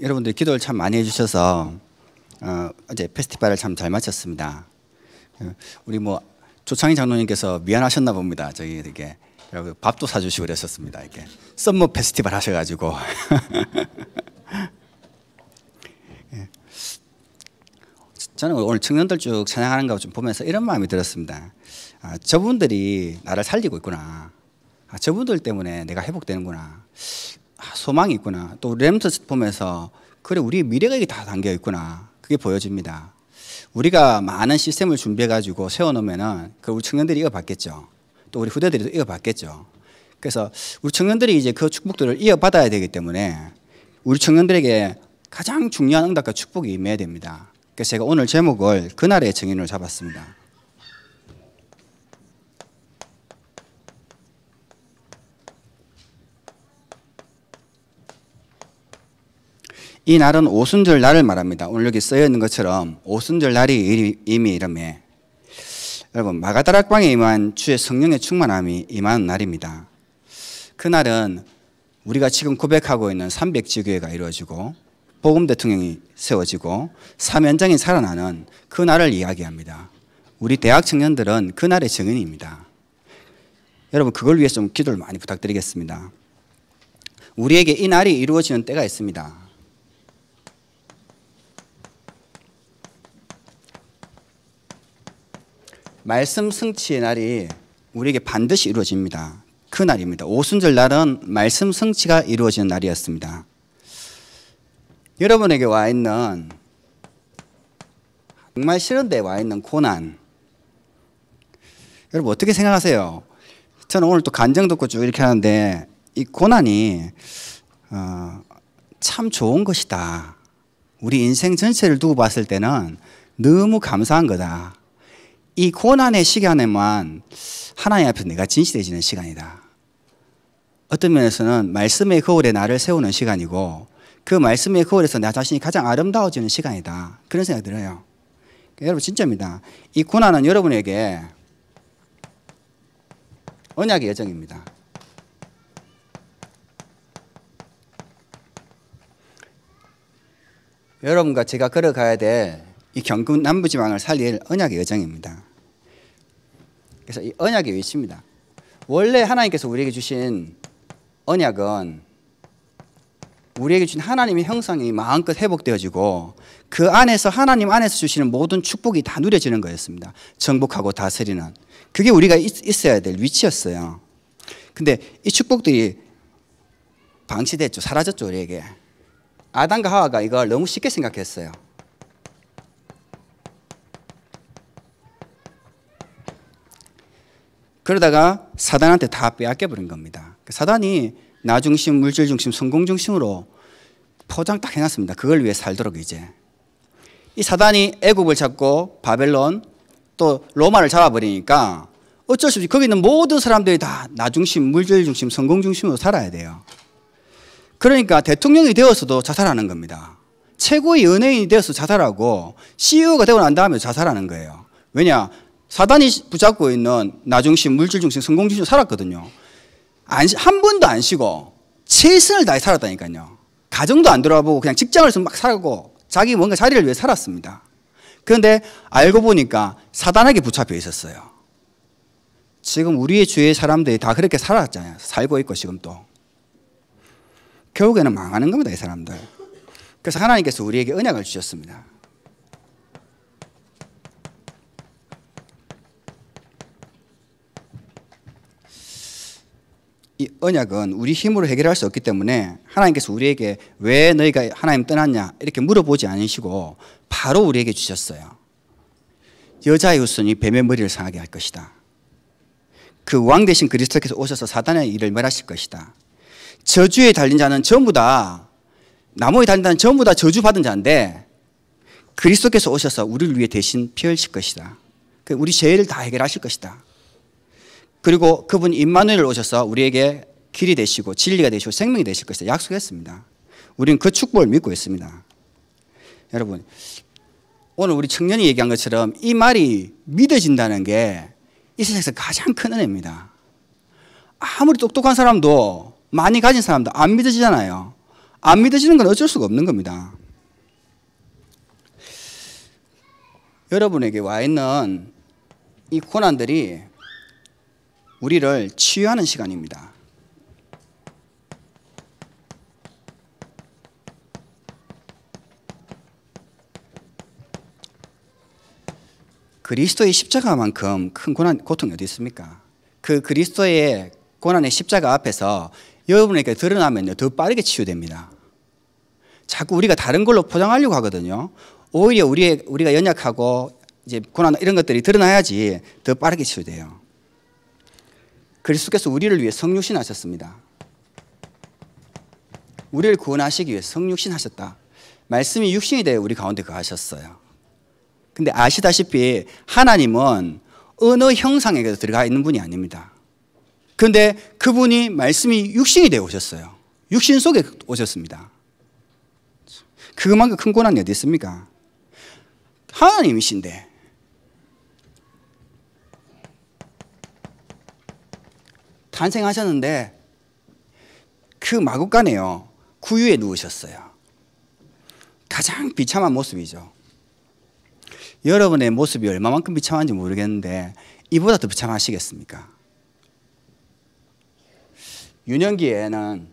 여러분들 기도를 참 많이 해주셔서 어, 제 페스티벌을 참 잘 마쳤습니다. 어, 우리 뭐 조창희 장로님께서 미안하셨나 봅니다. 저희 이렇게 밥도 사주시고 그랬었습니다. 이렇게 썸머 페스티벌 하셔가지고 예. 저는 오늘 청년들 쭉 찬양하는 거 좀 보면서 이런 마음이 들었습니다. 아, 저분들이 나를 살리고 있구나. 아, 저분들 때문에 내가 회복되는구나. 아, 소망이 있구나. 또 렘트 보에서 그래 우리 미래가 이게 다 담겨 있구나. 그게 보여집니다. 우리가 많은 시스템을 준비해 가지고 세워놓으면은 그 우리 청년들이 이거 받겠죠. 또 우리 후대들이 이거 받겠죠. 그래서 우리 청년들이 이제 그 축복들을 이어받아야 되기 때문에 우리 청년들에게 가장 중요한 응답과 축복이 임해야 됩니다. 그래서 제가 오늘 제목을 그날의 증인을 잡았습니다. 이 날은 오순절 날을 말합니다. 오늘 여기 쓰여 있는 것처럼 오순절 날이 이미 이름에 여러분 마가다락방에 임한 주의 성령의 충만함이 임한 날입니다. 그날은 우리가 지금 고백하고 있는 300지교회가 이루어지고 복음 대통령이 세워지고 사면장이 살아나는 그 날을 이야기합니다. 우리 대학 청년들은 그 날의 증인입니다. 여러분 그걸 위해서 좀 기도를 많이 부탁드리겠습니다. 우리에게 이 날이 이루어지는 때가 있습니다. 말씀 성취의 날이 우리에게 반드시 이루어집니다. 그 날입니다. 오순절 날은 말씀 성취가 이루어지는 날이었습니다. 여러분에게 와 있는 정말 싫은데 와 있는 고난. 여러분 어떻게 생각하세요? 저는 오늘 또 간증 듣고 쭉 이렇게 하는데 이 고난이 어, 참 좋은 것이다. 우리 인생 전체를 두고 봤을 때는 너무 감사한 거다. 이 고난의 시간에만 하나님 앞에 서 내가 진실해지는 시간이다. 어떤 면에서는 말씀의 거울에 나를 세우는 시간이고 그 말씀의 거울에서 나 자신이 가장 아름다워지는 시간이다. 그런 생각이 들어요. 그러니까 여러분 진짜입니다. 이 고난은 여러분에게 언약의 여정입니다. 여러분과 제가 걸어가야 될이 경금 남부 지방을 살릴 언약의 여정입니다. 그래서 이 언약의 위치입니다. 원래 하나님께서 우리에게 주신 언약은 우리에게 주신 하나님의 형상이 마음껏 회복되어지고 그 안에서 하나님 안에서 주시는 모든 축복이 다 누려지는 거였습니다. 정복하고 다스리는 그게 우리가 있, 어야될 위치였어요. 근데 이 축복들이 방치됐죠. 사라졌죠, 우리에게. 아담과 하와가 이걸 너무 쉽게 생각했어요. 그러다가 사단한테 다 빼앗겨 버린 겁니다. 사단이 나 중심, 물질 중심, 성공 중심으로 포장 딱 해놨습니다. 그걸 위해 살도록 이제. 이 사단이 애국을 잡고 바벨론 또 로마를 잡아버리니까 어쩔 수 없이 거기 있는 모든 사람들이 다 나 중심, 물질 중심, 성공 중심으로 살아야 돼요. 그러니까 대통령이 되어서도 자살하는 겁니다. 최고의 연예인이 되어서 자살하고 CEO가 되고 난 다음에 자살하는 거예요. 왜냐? 사단이 붙잡고 있는 나중심, 물질중심, 성공중심 살았거든요. 안, 한 번도 안 쉬고 최선을 다해 살았다니까요. 가정도 안 돌아보고 그냥 직장을 막 살고 자기 뭔가 자리를 위해 살았습니다. 그런데 알고 보니까 사단에게 붙잡혀 있었어요. 지금 우리의 주위의 사람들이 다 그렇게 살았잖아요. 살고 있고 지금 도 결국에는 망하는 겁니다. 이 사람들. 그래서 하나님께서 우리에게 은약을 주셨습니다. 이 언약은 우리 힘으로 해결할 수 없기 때문에 하나님께서 우리에게 왜 너희가 하나님 떠났냐 이렇게 물어보지 않으시고 바로 우리에게 주셨어요. 여자의 후손이 뱀의 머리를 상하게 할 것이다. 그 왕 대신 그리스도께서 오셔서 사단의 일을 멸하실 것이다. 저주에 달린 자는 전부 다 나무에 달린 자는 전부 다 저주받은 자인데 그리스도께서 오셔서 우리를 위해 대신 피흘실 것이다. 그 우리 죄를 다 해결하실 것이다. 그리고 그분 임마누엘 오셔서 우리에게 길이 되시고 진리가 되시고 생명이 되실 것을 약속했습니다. 우리는 그 축복을 믿고 있습니다. 여러분 오늘 우리 청년이 얘기한 것처럼 이 말이 믿어진다는 게 이 세상에서 가장 큰 은혜입니다. 아무리 똑똑한 사람도 많이 가진 사람도 안 믿어지잖아요. 안 믿어지는 건 어쩔 수가 없는 겁니다. 여러분에게 와 있는 이 고난들이 우리를 치유하는 시간입니다. 그리스도의 십자가만큼 큰 고난, 고통이 어디 있습니까? 그 그리스도의 고난의 십자가 앞에서 여러분에게 드러나면더 빠르게 치유됩니다. 자꾸 우리가 다른 걸로 포장하려고 하거든요. 오히려 우리 우리가 연약하고 이제 고난 이런 것들이 드러나야지 더 빠르게 치유돼요. 그리스도께서 우리를 위해 성육신하셨습니다. 우리를 구원하시기 위해 성육신하셨다. 말씀이 육신이 되어 우리 가운데 가셨어요. 근데 아시다시피 하나님은 어느 형상에게도 들어가 있는 분이 아닙니다. 그데 그분이 말씀이 육신이 되어 오셨어요. 육신 속에 오셨습니다. 그만큼 큰 고난이 어디 있습니까? 하나님이신데 탄생하셨는데 그 마구간에요. 구유에 누우셨어요. 가장 비참한 모습이죠. 여러분의 모습이 얼마만큼 비참한지 모르겠는데 이보다 더 비참하시겠습니까? 유년기에는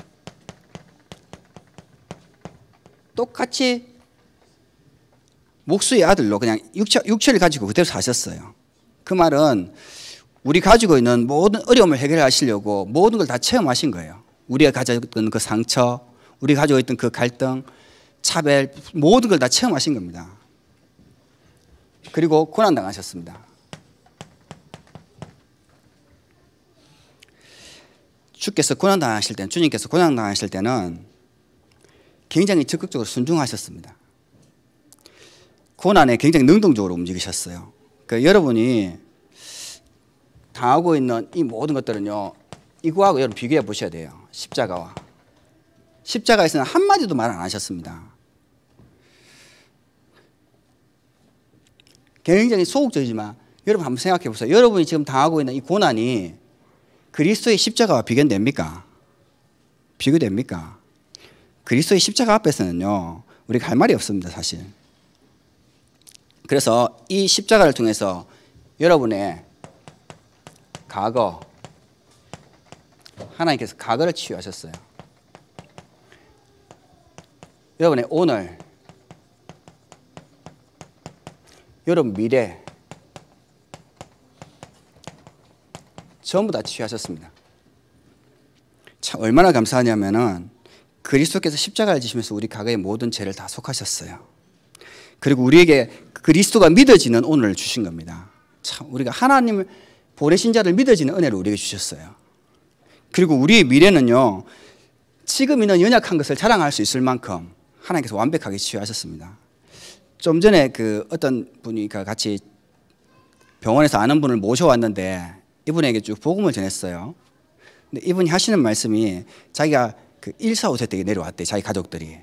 똑같이 목수의 아들로 그냥 육체, 육체를 가지고 그대로 사셨어요. 그 말은 우리 가지고 있는 모든 어려움을 해결하시려고 모든 걸 다 체험하신 거예요. 우리가 가지던그 상처, 우리 가지고 있던 그 갈등, 차별, 모든 걸 다 체험하신 겁니다. 그리고 고난당하셨습니다. 주께서 고난당하실 때는, 주님께서 고난당하실 때는 굉장히 적극적으로 순종하셨습니다. 고난에 굉장히 능동적으로 움직이셨어요. 그 여러분이 당하고 있는 이 모든 것들은요. 이거하고 여러분 비교해 보셔야 돼요. 십자가와. 십자가에서는 한마디도 말 안 하셨습니다. 굉장히 소극적이지만 여러분 한번 생각해 보세요. 여러분이 지금 당하고 있는 이 고난이 그리스도의 십자가와 비교됩니까? 비교됩니까? 그리스도의 십자가 앞에서는요. 우리가 할 말이 없습니다, 사실. 그래서 이 십자가를 통해서 여러분의 과거 하나님께서 과거를 치유하셨어요. 여러분의 오늘 여러분 미래 전부 다 치유하셨습니다. 참 얼마나 감사하냐면은 그리스도께서 십자가를 지시면서 우리 과거의 모든 죄를 다 속하셨어요. 그리고 우리에게 그리스도가 믿어지는 오늘을 주신 겁니다. 참 우리가 하나님을 보내신 자를 믿어지는 은혜를 우리에게 주셨어요. 그리고 우리의 미래는요. 지금 있는 연약한 것을 자랑할 수 있을 만큼 하나님께서 완벽하게 치유하셨습니다. 좀 전에 그 어떤 분이 같이 병원에서 아는 분을 모셔왔는데 이분에게 쭉 복음을 전했어요. 근데 이분이 하시는 말씀이 자기가 그 145세 때 내려왔대 자기 가족들이.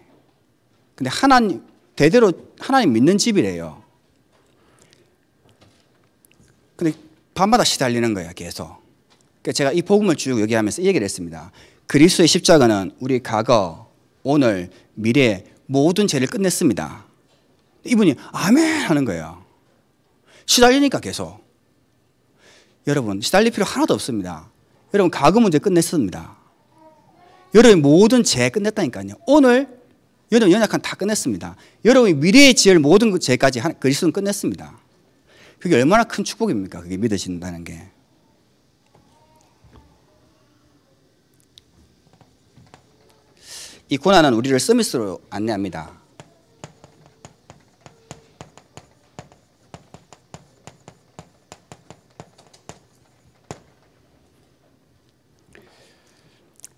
근데 하나님 대대로 하나님 믿는 집이래요. 밤마다 시달리는 거예요, 계속. 그러니까 제가 이 복음을 쭉 얘기하면서 이 얘기를 했습니다. 그리스의 십자가는 우리 과거, 오늘, 미래 모든 죄를 끝냈습니다. 이분이 아멘 하는 거예요. 시달리니까 계속. 여러분, 시달릴 필요 하나도 없습니다. 여러분, 과거 문제 끝냈습니다. 여러분 모든 죄 끝냈다니까요. 오늘 여러분 연약한 다 끝냈습니다. 여러분 미래에 지을 모든 그 죄까지 그리스도는 끝냈습니다. 그게 얼마나 큰 축복입니까? 그게 믿으신다는 게. 이 고난은 우리를 서밋으로 안내합니다.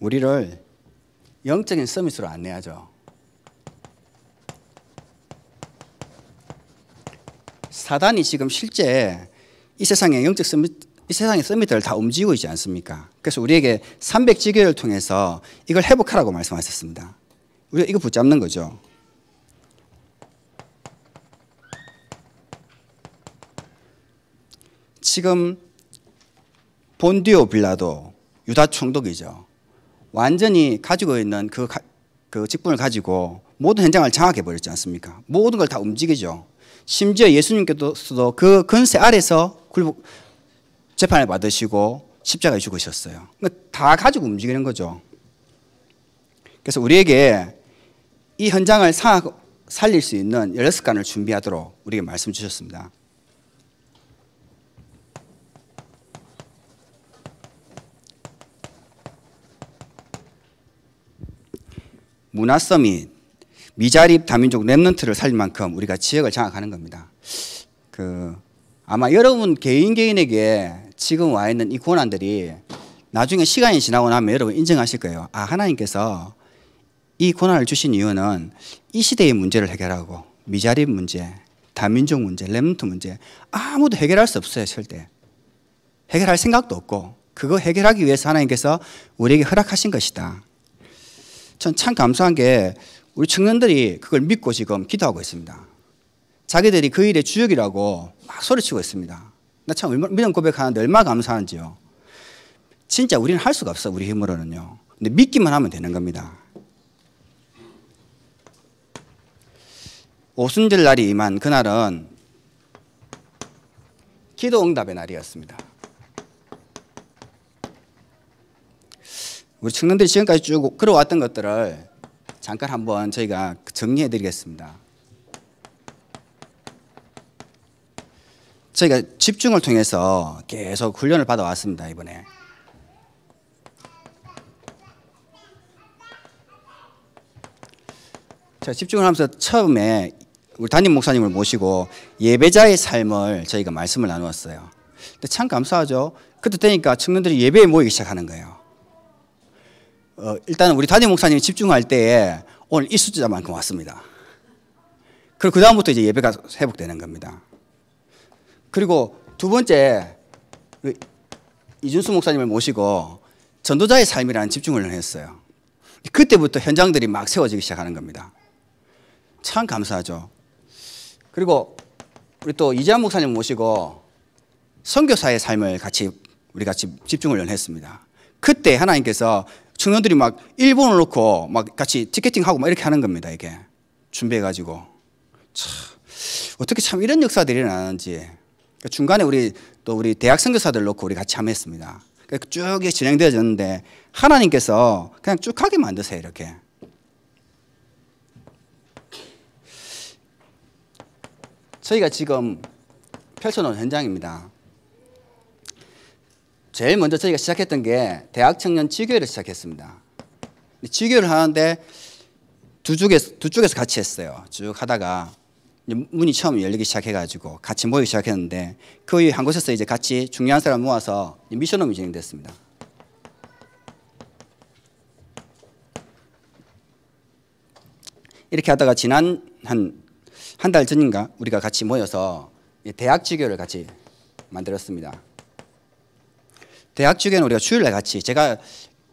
우리를 영적인 서밋으로 안내하죠. 사단이 지금 실제 이 세상의 영적 서밋, 이 세상의 서밋들을 다 움직이고 있지 않습니까? 그래서 우리에게 300지교를 통해서 이걸 회복하라고 말씀하셨습니다. 우리가 이거 붙잡는 거죠. 지금 본디오 빌라도 유다 총독이죠. 완전히 가지고 있는 그, 그 직분을 가지고 모든 현장을 장악해 버렸지 않습니까? 모든 걸 다 움직이죠. 심지어 예수님께서도 그 근세 아래서 굴복 재판을 받으시고 십자가에 죽으셨어요. 그러니까 다 가지고 움직이는 거죠. 그래서 우리에게 이 현장을 사, 살릴 수 있는 16간을 준비하도록 우리에게 말씀 주셨습니다. 문화 서밋 미자립 다민족 랩런트를 살릴 만큼 우리가 지역을 장악하는 겁니다. 그 아마 여러분 개인 개인에게 지금 와 있는 이 고난들이 나중에 시간이 지나고 나면 여러분 인정하실 거예요. 아 하나님께서 이 고난을 주신 이유는 이 시대의 문제를 해결하고 미자립 문제, 다민족 문제, 렘트 문제 아무도 해결할 수 없어요 절대. 해결할 생각도 없고 그거 해결하기 위해서 하나님께서 우리에게 허락하신 것이다. 전 참 감사한 게 우리 청년들이 그걸 믿고 지금 기도하고 있습니다. 자기들이 그 일의 주역이라고 막 소리치고 있습니다. 나 참 믿음 고백하는데 얼마나 감사한지요. 진짜 우리는 할 수가 없어, 우리 힘으로는요. 근데 믿기만 하면 되는 겁니다. 오순절 날이 임한 그날은 기도 응답의 날이었습니다. 우리 청년들이 지금까지 쭉 걸어왔던 것들을 잠깐 한번 저희가 정리해 드리겠습니다. 저희가 집중을 통해서 계속 훈련을 받아왔습니다, 이번에. 자, 집중을 하면서 처음에 우리 담임 목사님을 모시고 예배자의 삶을 저희가 말씀을 나누었어요. 근데 참 감사하죠. 그때 되니까 청년들이 예배에 모이기 시작하는 거예요. 어, 일단은 우리 담임 목사님이 집중할 때에 오늘 이 숫자만큼 왔습니다. 그리고 그 다음부터 이제 예배가 회복되는 겁니다. 그리고 두 번째 그 이준수 목사님을 모시고 전도자의 삶이라는 집중을 했어요. 그때부터 현장들이 막 세워지기 시작하는 겁니다. 참 감사하죠. 그리고 우리 또 이재한 목사님 모시고 선교사의 삶을 같이 우리 같이 집중을 했습니다. 그때 하나님께서 청년들이 막 일본을 놓고 막 같이 티켓팅하고 막 이렇게 하는 겁니다. 이게 준비해가지고 참 어떻게 참 이런 역사들이 나는지 그러니까 중간에 우리 또 우리 대학 선교사들 놓고 우리 같이 참여했습니다. 그러니까 쭉 진행되어졌는데 하나님께서 그냥 쭉 하게 만드세요 이렇게. 저희가 지금 펼쳐놓은 현장입니다. 제일 먼저 저희가 시작했던 게 대학 청년 지교회를 시작했습니다. 지교를 하는데 두 쪽에서, 두 쪽에서 같이 했어요. 쭉 하다가 문이 처음 열리기 시작해가지고 같이 모이기 시작했는데 거한 곳에서 이제 같이 중요한 사람 모아서 미션홈이 진행됐습니다. 이렇게 하다가 지난 한 한 달 전인가 우리가 같이 모여서 대학 지교를 같이 만들었습니다. 대학 주에는 우리가 주일날 같이 제가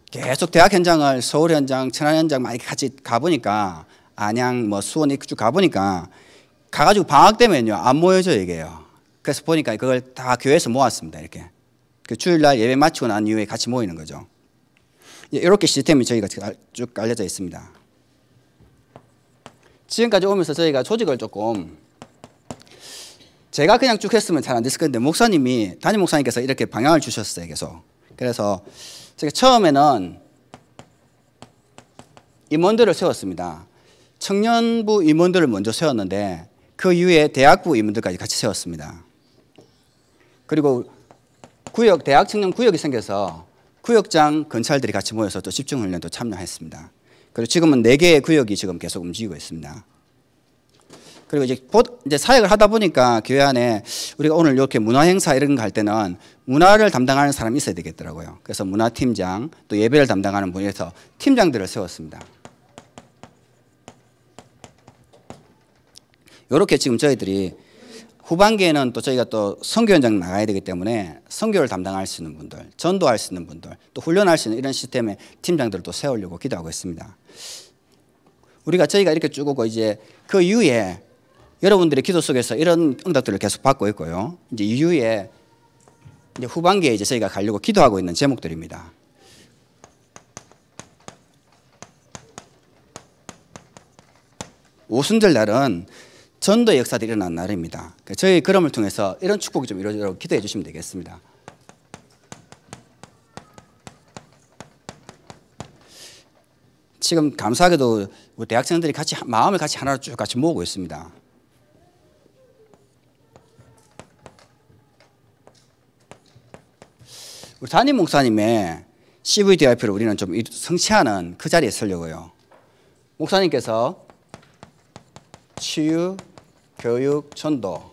계속 대학 현장을 서울 현장, 천안 현장 많이 같이 가보니까 안양, 뭐 수원 이쪽 가보니까 가가지고 방학 되면요 안 모여져 얘기해요. 그래서 보니까 그걸 다 교회에서 모았습니다 이렇게. 그 주일날 예배 마치고 난 이후에 같이 모이는 거죠. 이렇게 예, 시스템이 저희가 쭉 알려져 있습니다. 지금까지 오면서 저희가 조직을 조금 제가 그냥 쭉 했으면 잘 안 됐을 건데 목사님이 담임 목사님께서 이렇게 방향을 주셨어요 계속 그래서 제가 처음에는 임원들을 세웠습니다 청년부 임원들을 먼저 세웠는데 그 이후에 대학부 임원들까지 같이 세웠습니다 그리고 구역 대학 청년 구역이 생겨서 구역장 건찰들이 같이 모여서 또 집중훈련도 참여했습니다 그리고 지금은 4개의 구역이 지금 계속 움직이고 있습니다 그리고 이제 곧 이제 사역을 하다 보니까 교회 안에 우리가 오늘 이렇게 문화 행사 이런 거 할 때는 문화를 담당하는 사람이 있어야 되겠더라고요. 그래서 문화 팀장 또 예배를 담당하는 분에서 팀장들을 세웠습니다. 이렇게 지금 저희들이 후반기에는 또 저희가 또 선교 현장 나가야 되기 때문에 선교를 담당할 수 있는 분들, 전도할 수 있는 분들, 또 훈련할 수 있는 이런 시스템의 팀장들을 또 세우려고 기도하고 있습니다. 우리가 저희가 이렇게 쭉 오고 이제 그 이후에 여러분들의 기도 속에서 이런 응답들을 계속 받고 있고요. 이제 이후에 이제 후반기에 이제 저희가 가려고 기도하고 있는 제목들입니다. 오순절 날은 전도 역사들이 일어난 날입니다. 그 저희 그럼을 통해서 이런 축복이 좀 이루어지도록 기도해 주시면 되겠습니다. 지금 감사하게도 대학생들이 같이 마음을 같이 하나로 쭉 같이 모으고 있습니다. 우리 담임 목사님의 CVDIP를 우리는 좀 성취하는 그 자리에 서려고요. 목사님께서 치유, 교육, 전도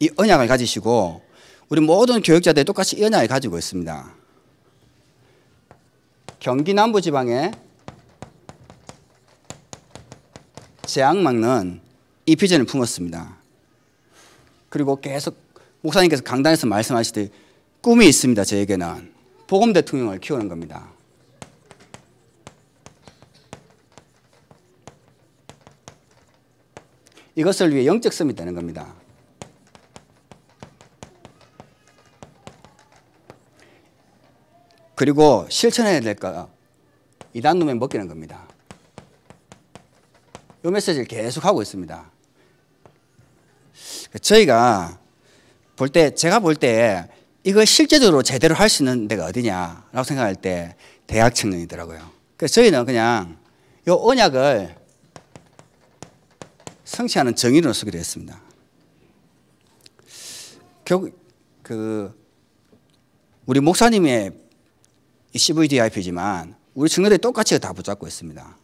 이 언약을 가지시고 우리 모든 교육자들 똑같이 이 언약을 가지고 있습니다. 경기 남부 지방에 재앙 막는 이 비전을 품었습니다. 그리고 계속 목사님께서 강단에서 말씀하시듯 꿈이 있습니다. 저에게는 복음 대통령을 키우는 겁니다. 이것을 위해 영적 섬이 되는 겁니다. 그리고 실천해야 될까 이단 놈에 먹기는 겁니다. 이 메시지를 계속 하고 있습니다. 저희가 볼 때, 제가 볼 때 이거 실제적으로 제대로 할 수 있는 데가 어디냐라고 생각할 때 대학 청년이더라고요. 그래서 저희는 그냥 이 언약을 성취하는 정의로 쓰기로 했습니다. 결국 그 우리 목사님의 CVDIP지만 우리 청년들이 똑같이 다 붙잡고 있습니다.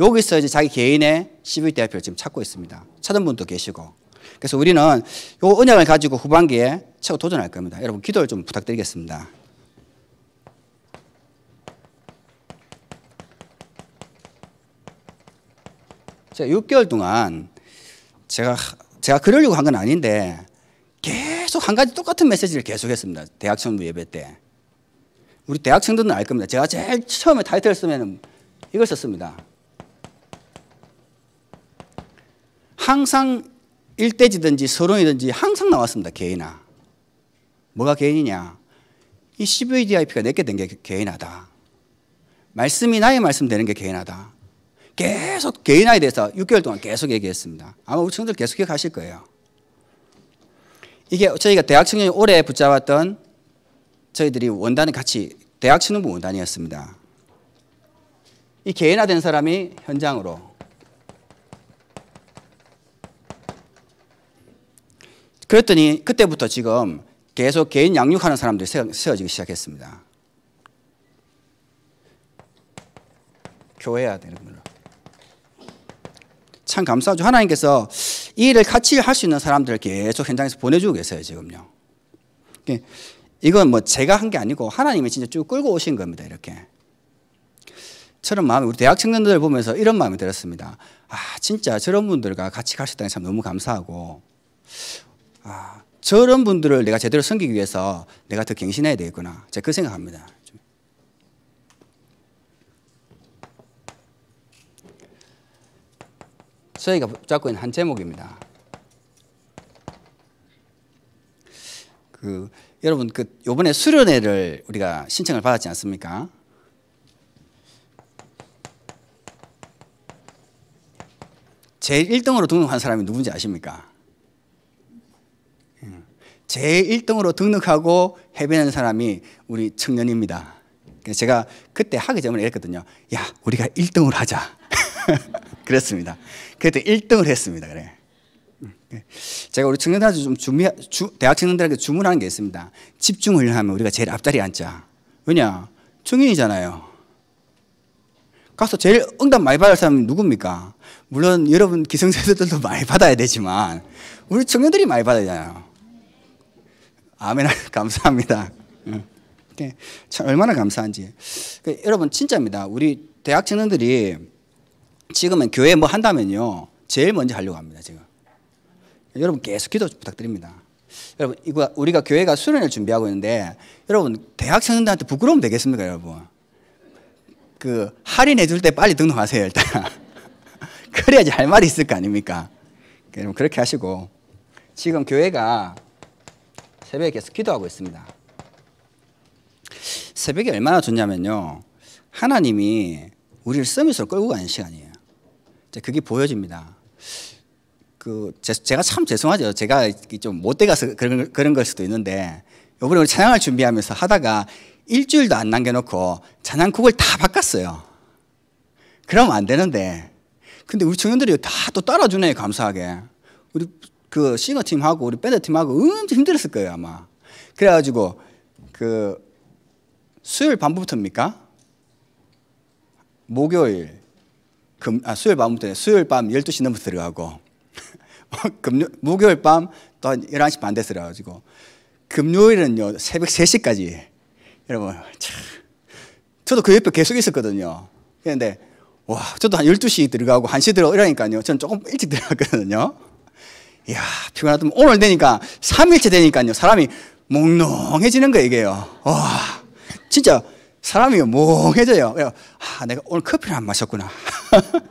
여기서 이제 자기 개인의 CVDIP를 지금 찾고 있습니다. 찾은 분도 계시고 그래서 우리는 이 언약을 가지고 후반기에 최고 도전할 겁니다. 여러분 기도를 좀 부탁드리겠습니다. 제가 6개월 동안 제가 제가 그러려고 한 건 아닌데 계속 한 가지 똑같은 메시지를 계속했습니다. 대학생부 예배 때 우리 대학생들은 알 겁니다. 제가 제일 처음에 타이틀을 쓰면 이걸 썼습니다. 항상 일대지든지 서론이든지 항상 나왔습니다. 개인화. 뭐가 개인이냐? 이 CVDIP가 내게 된 게 개인화다. 말씀이 나의 말씀 되는 게 개인화다. 계속 개인화에 대해서 6개월 동안 계속 얘기했습니다. 아마 우리 청들 계속 기억하실 거예요. 이게 저희가 대학 청년이 오래 붙잡았던 저희들이 원단이 같이 대학 치는부 원단이었습니다. 이 개인화된 사람이 현장으로 그랬더니 그때부터 지금 계속 개인 양육하는 사람들이 세워지기 시작했습니다. 교회야 되는 걸로. 참 감사하죠. 하나님께서 이 일을 같이 할 수 있는 사람들을 계속 현장에서 보내주고 계세요, 지금요. 이건 뭐 제가 한 게 아니고 하나님이 진짜 쭉 끌고 오신 겁니다, 이렇게. 저런 마음이 우리 대학 청년들 보면서 이런 마음이 들었습니다. 아, 진짜 저런 분들과 같이 갈 수 있다는 참 너무 감사하고 아, 저런 분들을 내가 제대로 섬기기 위해서 내가 더 갱신해야 되겠구나. 제가 그 생각합니다. 저희가 잡고 있는 한 제목입니다. 그 여러분 그 요번에 수련회를 우리가 신청을 받았지 않습니까? 제일 1등으로 등록한 사람이 누군지 아십니까? 제1등으로 등록하고 해변한 사람이 우리 청년입니다. 제가 그때 하기 전에 이거든요 야, 우리가 1등으로 하자. 그랬습니다. 그때 1등을 했습니다. 그래. 제가 우리 청년들한테 좀 준비, 주, 대학 청년들에게 주문하는 게 있습니다. 집중을 하면 우리가 제일 앞자리에 앉자. 왜냐? 청년이잖아요. 가서 제일 응답 많이 받을 사람이 누굽니까? 물론 여러분 기성세대들도 많이 받아야 되지만, 우리 청년들이 많이 받아야 되잖아요. 아멘. 감사합니다. 예. 참 얼마나 감사한지. 그, 여러분 진짜입니다. 우리 대학 청년들이 지금은 교회 뭐 한다면요. 제일 먼저 하려고 합니다. 지금. 여러분 계속 기도 부탁드립니다. 여러분 이거 우리가 교회가 수련을 준비하고 있는데 여러분 대학 청년들한테 부끄러움 되겠습니까, 여러분? 그 할인해 줄 때 빨리 등록하세요, 일단. 그래야지 할 말이 있을 거 아닙니까? 여러분 그렇게 하시고 지금 교회가 새벽에 계속 기도하고 있습니다. 새벽이 얼마나 좋냐면요. 하나님이 우리를 서밋으로 끌고 가는 시간이에요. 그게 보여집니다. 그 제, 가참 죄송하죠. 제가 좀 못돼 가서 그런 그런 걸 수도 있는데 요번에 우리 찬양을 준비하면서 하다가 일주일도 안 남겨놓고 찬양곡을 다 바꿨어요. 그러면 안 되는데. 근데 우리 청년들이 다 또 따라주네 감사하게. 우리 그 싱어 팀하고 우리 밴드 팀하고 엄청 힘들었을 거예요 아마. 그래가지고 그 수요일 밤부터입니까? 목요일 금, 아, 수요일 밤부터 수요일 밤 12시 넘어서 들어가고 금요 목요일 밤 또 한 11시 반 돼서 들어가지고 금요일은요 새벽 3시까지 여러분 참 저도 그 옆에 계속 있었거든요. 그런데 와 저도 한 12시 들어가고 1시 들어가고 이러니까요. 저는 조금 일찍 들어갔거든요. 이야, 피곤하다면 오늘 되니까 3일째 되니까요. 사람이 몽롱해지는 거예요, 이게요. 와, 진짜 사람이 몽해져요. 아, 내가 오늘 커피를 안 마셨구나.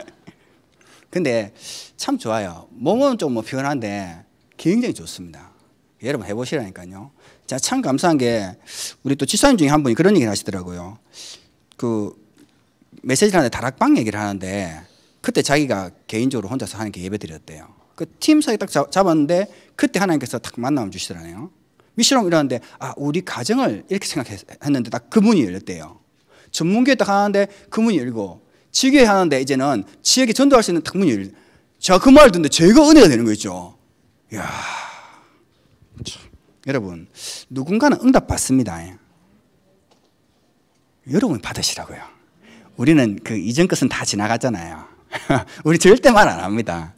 근데 참 좋아요. 몸은 좀뭐 피곤한데 굉장히 좋습니다. 여러분 해보시라니까요. 제참 감사한 게 우리 또 지사님 중에 한 분이 그런 얘기를 하시더라고요. 그 메시지를 하는데 다락방 얘기를 하는데 그때 자기가 개인적으로 혼자서 하는 게 예배드렸대요. 그팀 사이 딱 잡았는데 그때 하나님께서 딱 만남 주시더라네요. 미시롱 이러는데 아 우리 가정을 이렇게 생각했는데 딱 그 문이 열렸대요. 전문기에 딱 하는데 그 문이 열고 지교에 하는데 이제는 지역에 전도할 수 있는 딱 문이 열. 제가 그 말을 듣는데 제가 은혜가 되는 거죠야 여러분 누군가는 응답 받습니다. 여러분 받으시라고요. 우리는 그 이전 것은 다 지나갔잖아요. 우리 절대 말 안 합니다.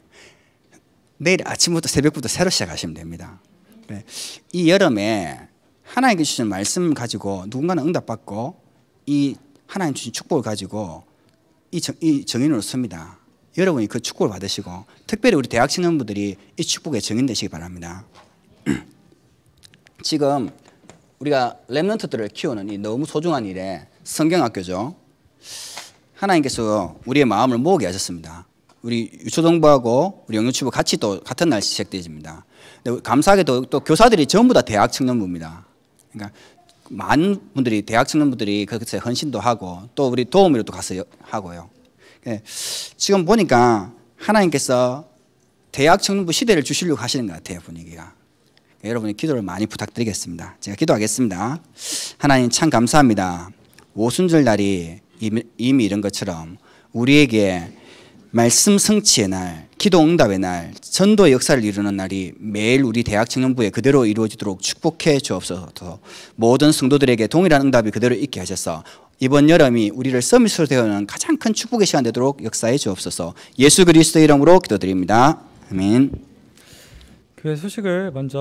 내일 아침부터 새벽부터 새로 시작하시면 됩니다. 그이 네. 여름에 하나님께 주신 말씀 가지고 누군가는 응답받고 이 하나님 주신 축복을 가지고 이, 정, 이 정인으로 씁니다. 여러분이 그 축복을 받으시고 특별히 우리 대학 신혼부들이 이 축복의 증인 되시기 바랍니다. 지금 우리가 랩런트들을 키우는 이 너무 소중한 일에 성경학교죠. 하나님께서 우리의 마음을 모으게 하셨습니다. 우리 유초동부하고 우리 영유치부 같이 또 같은 날 시작됩니다. 감사하게도 또 교사들이 전부 다 대학 청년부입니다. 그러니까 많은 분들이 대학 청년부들이 그것에 헌신도 하고 또 우리 도움으로 또 가서 하고요. 예, 지금 보니까 하나님께서 대학 청년부 시대를 주시려고 하시는 것 같아요 분위기가. 그러니까 여러분의 기도를 많이 부탁드리겠습니다. 제가 기도하겠습니다. 하나님 참 감사합니다. 오순절 날이 이미 이런 것처럼 우리에게 말씀 성취의 날, 기도 응답의 날, 전도 역사를 이루는 날이 매일 우리 대학 청년부에 그대로 이루어지도록 축복해 주옵소서. 모든 성도들에게 동일한 응답이 그대로 있게 하셔서 이번 여름이 우리를 서밋으로 되어는 가장 큰 축복의 시간 되도록 역사해 주옵소서. 예수 그리스도 이름으로 기도드립니다. 아멘. 그 소식을 먼저